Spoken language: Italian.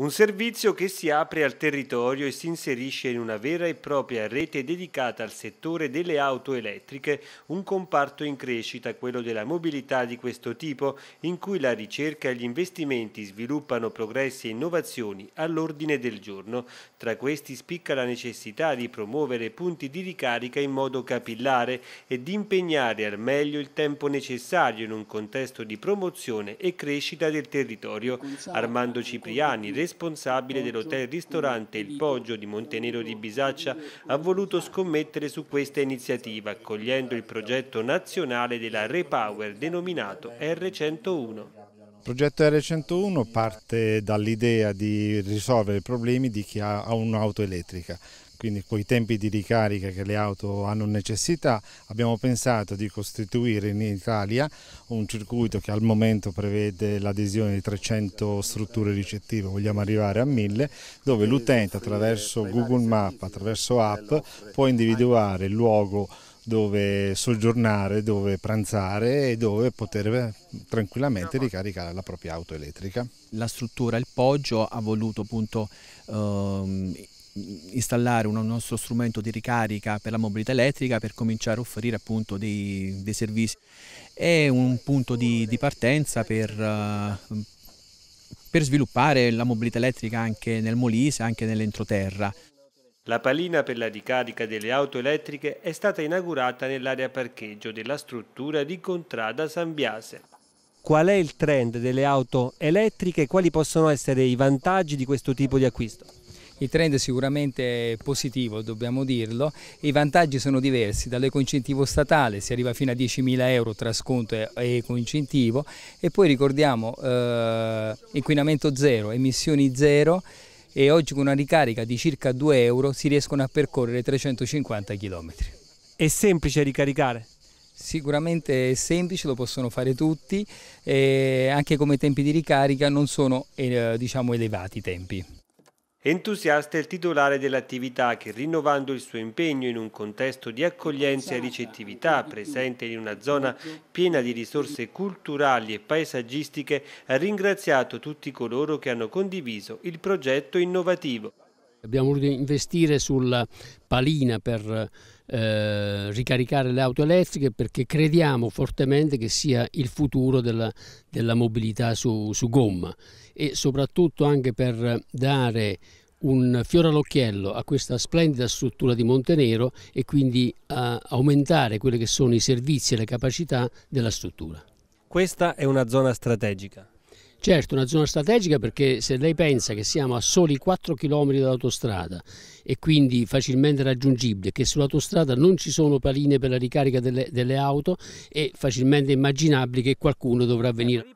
Un servizio che si apre al territorio e si inserisce in una vera e propria rete dedicata al settore delle auto elettriche, un comparto in crescita, quello della mobilità di questo tipo, in cui la ricerca e gli investimenti sviluppano progressi e innovazioni all'ordine del giorno. Tra questi spicca la necessità di promuovere punti di ricarica in modo capillare e di impegnare al meglio il tempo necessario in un contesto di promozione e crescita del territorio. Armando Cipriani, responsabile dell'hotel ristorante Il Poggio di Montenero di Bisaccia, ha voluto scommettere su questa iniziativa, accogliendo il progetto nazionale della Repower denominato R101 progetto R101 parte dall'idea di risolvere i problemi di chi ha un'auto elettrica. Quindi con i tempi di ricarica che le auto hanno necessità abbiamo pensato di costituire in Italia un circuito che al momento prevede l'adesione di 300 strutture ricettive, vogliamo arrivare a 1000, dove l'utente attraverso Google Map, attraverso app può individuare il luogo dove soggiornare, dove pranzare e dove poter eh, tranquillamente ricaricare la propria auto elettrica. La struttura, il poggio ha voluto appunto ehm, installare un nostro strumento di ricarica per la mobilità elettrica per cominciare a offrire appunto dei, dei servizi. È un punto di, di partenza per... Eh, per sviluppare la mobilità elettrica anche nel Molise, anche nell'entroterra. La palina per la ricarica delle auto elettriche è stata inaugurata nell'area parcheggio della struttura di Contrada San Biase. Qual è il trend delle auto elettriche e quali possono essere i vantaggi di questo tipo di acquisto? Il trend è sicuramente positivo, dobbiamo dirlo, i vantaggi sono diversi, dall'ecoincentivo statale si arriva fino a 10.000 euro tra sconto e ecoincentivo e poi ricordiamo eh, inquinamento zero, emissioni zero, e oggi con una ricarica di circa 2 euro si riescono a percorrere 350 km. È semplice ricaricare? Sicuramente è semplice, lo possono fare tutti, anche come tempi di ricarica non sono eh, diciamo, elevati i tempi. Entusiasta è il titolare dell'attività che, rinnovando il suo impegno in un contesto di accoglienza e ricettività presente in una zona piena di risorse culturali e paesaggistiche, ha ringraziato tutti coloro che hanno condiviso il progetto innovativo. Abbiamo voluto investire sulla palina per eh, ricaricare le auto elettriche perché crediamo fortemente che sia il futuro della, della mobilità su, su gomma e soprattutto anche per dare un fiore all'occhiello a questa splendida struttura di Montenero e quindi a aumentare quelli che sono i servizi e le capacità della struttura. Questa è una zona strategica. Certo, una zona strategica perché se lei pensa che siamo a soli 4 km dall'autostrada e quindi facilmente raggiungibile, che sull'autostrada non ci sono paline per la ricarica delle, delle auto, è facilmente immaginabile che qualcuno dovrà venire.